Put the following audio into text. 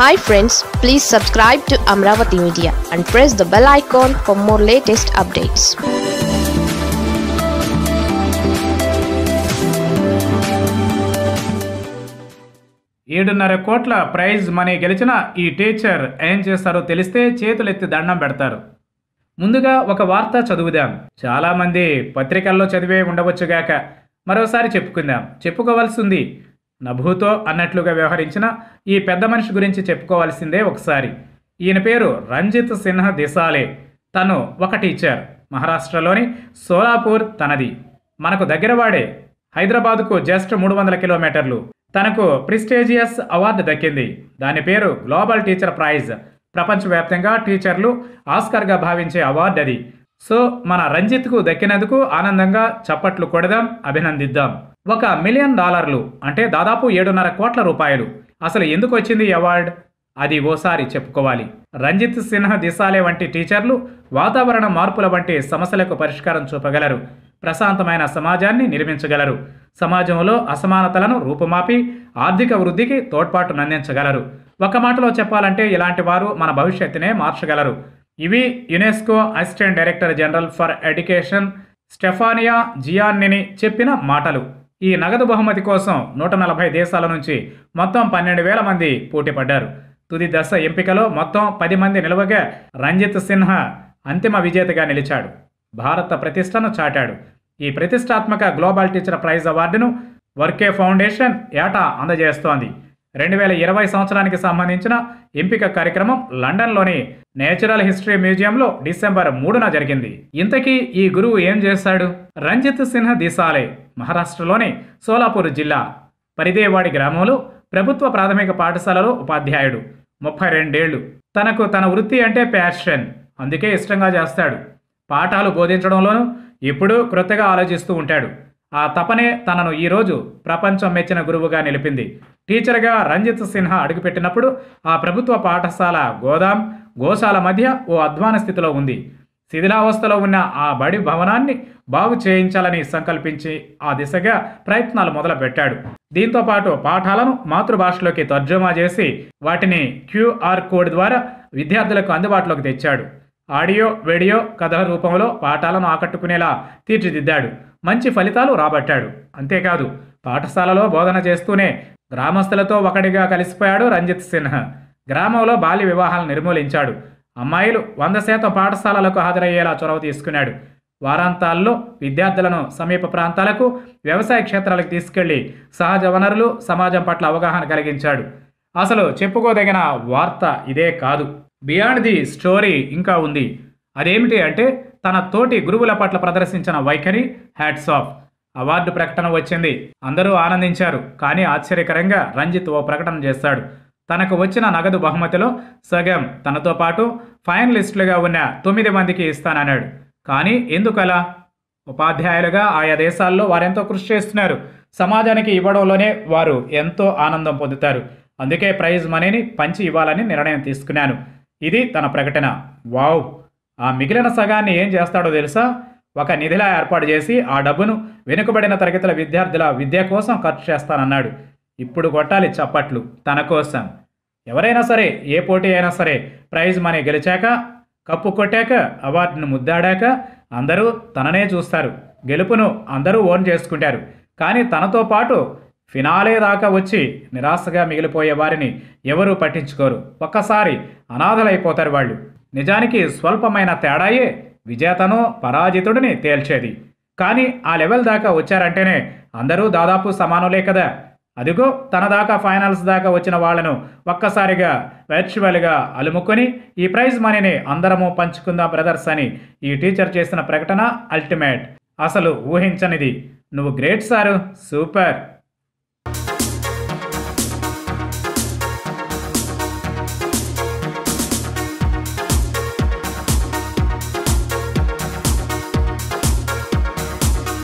hi friends please subscribe to Amaravati media and press the bell icon for more latest updates ఏడున్నర కోట్ల prize money గెలిచిన ఈ teacher ఏం చేస్తారో తెలిస్తే చేతులెత్తి దండం పెడతారు ముందుగా ఒక వార్త చదువుదాం చాలామంది పత్రికల్లో చదివే ఉండవచ్చుగాక మరోసారి చెప్పుకుందాం చెప్పుకోవాల్సింది నభూతో అన్నట్లుగా వ్యవహరించిన ఈ పెద్ద మనిషి గురించి చెప్పుకోవాల్సిందే ఒకసారి ఈయన పేరు రంజిత్ సిన్హ దిశాలే తను ఒక టీచర్ మహారాష్ట్రలోని సోలాపూర్ తనది మనకు దగ్గరవాడే హైదరాబాద్కు జస్ట్ మూడు వందల కిలోమీటర్లు తనకు ప్రిస్టేజియస్ అవార్డు దక్కింది దాని పేరు గ్లోబల్ టీచర్ ప్రైజ్ ప్రపంచవ్యాప్తంగా టీచర్లు ఆస్కర్గా భావించే అవార్డు అది సో మన రంజిత్కు దక్కినందుకు ఆనందంగా చప్పట్లు కొడదాం అభినందిద్దాం ఒక మిలియన్ డాలర్లు అంటే దాదాపు ఏడున్నర కోట్ల రూపాయలు అసలు ఎందుకు వచ్చింది అవార్డ్ అది ఓసారి చెప్పుకోవాలి రంజిత్ సిన్హ దిశాలే వంటి టీచర్లు వాతావరణ మార్పుల వంటి సమస్యలకు పరిష్కారం చూపగలరు ప్రశాంతమైన సమాజాన్ని నిర్మించగలరు సమాజంలో అసమానతలను రూపుమాపి ఆర్థిక వృద్ధికి తోడ్పాటునందించగలరు ఒక మాటలో చెప్పాలంటే ఇలాంటి వారు మన భవిష్యత్తునే మార్చగలరు ఇవి UNESCO assistant director general for education Stefania Giannini చెప్పిన మాటలు ఈ నగదు బహుమతి కోసం నూట నలభై దేశాల నుంచి మొత్తం పన్నెండు వేల మంది పోటీపడ్డారు తుది దశ ఎంపికలో మొత్తం పది మంది నిలవగా రంజిత్ సిన్హా అంతిమ విజేతగా నిలిచాడు భారత ప్రతిష్టను చాటాడు ఈ ప్రతిష్టాత్మక గ్లోబల్ టీచర్ ప్రైజ్ అవార్డును వర్కే ఫౌండేషన్ ఏటా అందజేస్తోంది రెండు వేల ఇరవై సంవత్సరానికి సంబంధించిన ఎంపిక కార్యక్రమం లండన్లోని నేచురల్ హిస్టరీ మ్యూజియంలో డిసెంబర్ మూడున జరిగింది ఇంతకీ ఈ గురువు ఏం చేశాడు రంజిత్ సిన్హ దిశాలే మహారాష్ట్రలోని సోలాపూర్ జిల్లా పరిదేవాడి గ్రామంలో ప్రభుత్వ ప్రాథమిక పాఠశాలలో ఉపాధ్యాయుడు ముప్పై రెండేళ్లు తనకు తన వృత్తి అంటే ప్యాషన్ అందుకే ఇష్టంగా చేస్తాడు పాఠాలు బోధించడంలోనూ ఎప్పుడూ క్రొత్తగా ఆలోచిస్తూ ఉంటాడు ఆ తపనే తనను ఈరోజు ప్రపంచం మెచ్చిన గురువుగా నిలిపింది టీచర్గా రంజిత్ సిన్హా అడుగుపెట్టినప్పుడు ఆ ప్రభుత్వ పాఠశాల గోదాం గోశాల మధ్య ఓ అధ్వాన స్థితిలో ఉంది శిథిలావస్థలో ఉన్న ఆ బడి భవనాన్ని బాగు చేయించాలని సంకల్పించి ఆ దిశగా ప్రయత్నాలు మొదలుపెట్టాడు దీంతో పాటు పాఠాలను మాతృభాషలోకి తర్జుమా చేసి వాటిని క్యూఆర్ కోడ్ ద్వారా విద్యార్థులకు అందుబాటులోకి తెచ్చాడు ఆడియో వీడియో కథల రూపంలో పాఠాలను ఆకట్టుకునేలా తీర్చిదిద్దాడు మంచి ఫలితాలు రాబట్టాడు అంతేకాదు పాఠశాలలో బోధన చేస్తూనే గ్రామస్తులతో ఒకటిగా కలిసిపోయాడు రంజిత్ సిన్హా గ్రామంలో బాల్య వివాహాలను నిర్మూలించాడు అమ్మాయిలు వంద శాతం పాఠశాలలకు హాజరయ్యేలా చొరవ తీసుకున్నాడు వారాంతాల్లో విద్యార్థులను సమీప ప్రాంతాలకు వ్యవసాయ క్షేత్రాలకు తీసుకెళ్లి సహజ వనరులు సమాజం పట్ల అవగాహన కలిగించాడు అసలు చెప్పుకోదగిన వార్త ఇదే కాదు బియాండ్ ది స్టోరీ ఇంకా ఉంది అదేమిటి అంటే తన తోటి గురువుల పట్ల ప్రదర్శించిన వైఖరి హ్యాట్స్ ఆఫ్ అవార్డు ప్రకటన వచ్చింది అందరూ ఆనందించారు కానీ ఆశ్చర్యకరంగా రంజిత్ ఓ ప్రకటన చేస్తాడు తనకు వచ్చిన నగదు బహుమతిలో సగం తనతో పాటు ఫైనలిస్టులుగా ఉన్న తొమ్మిది మందికి ఇస్తానన్నాడు కానీ ఎందుకలా ఉపాధ్యాయులుగా ఆయా దేశాల్లో వారెంతో కృషి చేస్తున్నారు సమాజానికి ఇవ్వడంలోనే వారు ఎంతో ఆనందం పొందుతారు అందుకే ప్రైజ్ మనీని పంచి ఇవ్వాలని నిర్ణయం తీసుకున్నాను ఇది తన ప్రకటన వావ్ ఆ మిగిలిన సగాన్ని ఏం చేస్తాడో తెలుసా ఒక నిధిలా ఏర్పాటు చేసి ఆ డబ్బును వెనుకబడిన తరగతుల విద్యార్థుల విద్య కోసం ఖర్చు చేస్తానన్నాడు ఇప్పుడు కొట్టాలి చప్పట్లు తన కోసం ఎవరైనా సరే ఏ పోటీ అయినా సరే ప్రైజ్ మనీ గెలిచాక కప్పు కొట్టాక అవార్డును ముద్దాడాక అందరూ తననే చూస్తారు గెలుపును అందరూ ఓన్ చేసుకుంటారు కానీ తనతో పాటు ఫినాలే దాకా వచ్చి నిరాశగా మిగిలిపోయే వారిని ఎవరూ పట్టించుకోరు ఒక్కసారి అనాథలైపోతారు వాళ్ళు నిజానికి స్వల్పమైన తేడాయే విజేతను పరాజితుడిని తేల్చేది కానీ ఆ లెవెల్ దాకా వచ్చారంటేనే అందరూ దాదాపు సమానులే కదా అదిగో తన దాకా ఫైనల్స్ దాకా వచ్చిన వాళ్లను ఒక్కసారిగా వర్చువల్గా అలుముకొని ఈ ప్రైజ్ మనీని అందరము పంచుకుందాం బ్రదర్స్ అని ఈ టీచర్ చేసిన ప్రకటన అల్టిమేట్ అసలు ఊహించనిది నువ్వు గ్రేట్ సారు సూపర్